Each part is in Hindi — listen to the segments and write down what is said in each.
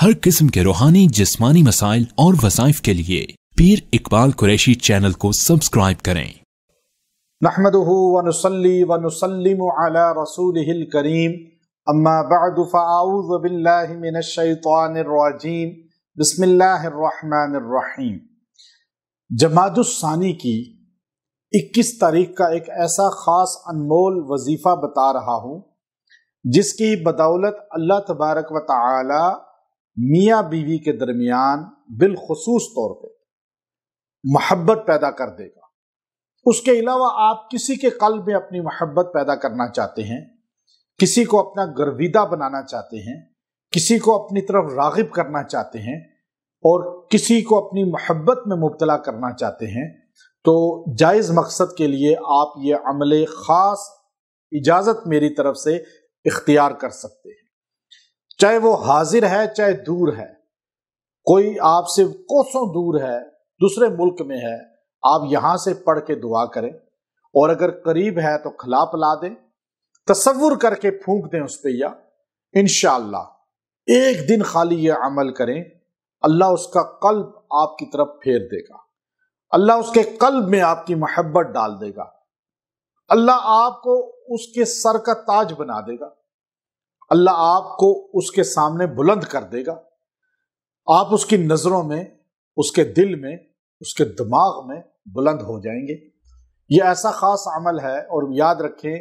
हर किस्म के रूहानी जिस्मानी मसाइल और वसाइफ के लिए पीर इकबाल कुरैशी चैनल को सब्सक्राइब करें नहमदूसली बसमीम जमादुस्सानी की 21 तारीख का एक ऐसा ख़ास अनमोल वजीफ़ा बता रहा हूँ जिसकी बदौलत अल्लाह तबारक व मियाँ बीवी के दरमियान बिलखसूस तौर पर महब्बत पैदा कर देगा उसके अलावा आप किसी के कल में अपनी महब्बत पैदा करना चाहते हैं किसी को अपना गर्विदा बनाना चाहते हैं किसी को अपनी तरफ रागिब करना चाहते हैं और किसी को अपनी महब्बत में मुबतला करना चाहते हैं तो जायज़ मकसद के लिए आप ये अमले ख़ास इजाज़त मेरी तरफ से इख्तियार कर सकते हैं चाहे वो हाजिर है चाहे दूर है कोई आपसे कोसों दूर है दूसरे मुल्क में है आप यहां से पढ़ के दुआ करें और अगर करीब है तो खिला पिला दें तस्वुर करके फूंक दें उस पर या इनशाला एक दिन खाली यह अमल करें अल्लाह उसका कल्ब आपकी तरफ फेर देगा अल्लाह उसके कल्ब में आपकी मोहब्बत डाल देगा अल्लाह आपको उसके सर का ताज बना देगा अल्लाह आपको उसके सामने बुलंद कर देगा आप उसकी नज़रों में उसके दिल में उसके दिमाग में बुलंद हो जाएंगे यह ऐसा ख़ास अमल है और याद रखें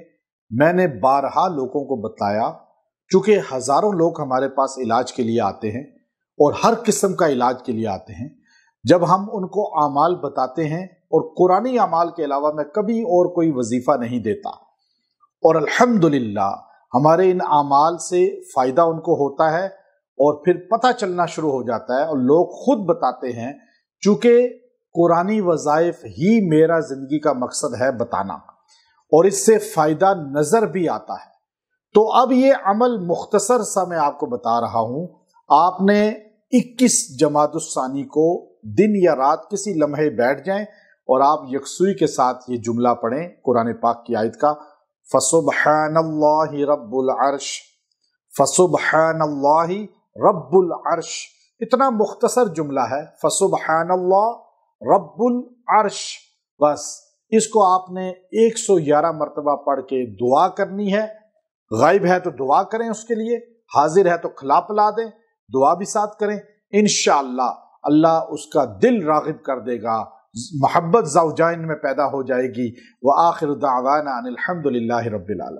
मैंने बारहा लोगों को बताया चूंकि हज़ारों लोग हमारे पास इलाज के लिए आते हैं और हर किस्म का इलाज के लिए आते हैं जब हम उनको अमाल बताते हैं और कुरानी अमाल के अलावा मैं कभी और कोई वजीफ़ा नहीं देता और अल्हम्दुलिल्लाह हमारे इन अमाल से फ़ायदा उनको होता है और फिर पता चलना शुरू हो जाता है और लोग खुद बताते हैं चूँकि कुरानी वज़ाइफ ही मेरा ज़िंदगी का मकसद है बताना और इससे फ़ायदा नज़र भी आता है तो अब ये अमल मुख्तसर सा मैं आपको बता रहा हूँ आपने 21 जमातुस्सानी को दिन या रात किसी लम्हे बैठ जाएं और आप यकसुई के साथ ये जुमला पढ़ें कुरान पाक की आयत का फसुबहानल्लाहि रब्बुल अर्श फसुबहानल्लाहि रब्बुल अर्श इतना मुख्तसर जुमला है फसुबहानल्लाह रब्बुल अर्श बस इसको आपने 111 मरतबा पढ़ के दुआ करनी है गायब है तो दुआ करें उसके लिए हाजिर है तो खिला पिला दें दुआ भी साथ करें इन अल्लाह उसका दिल रागिब कर देगा मोहब्बत जाऊजाइन में पैदा हो जाएगी व आखिर दावाना अनिलहमदिल्ला रबाल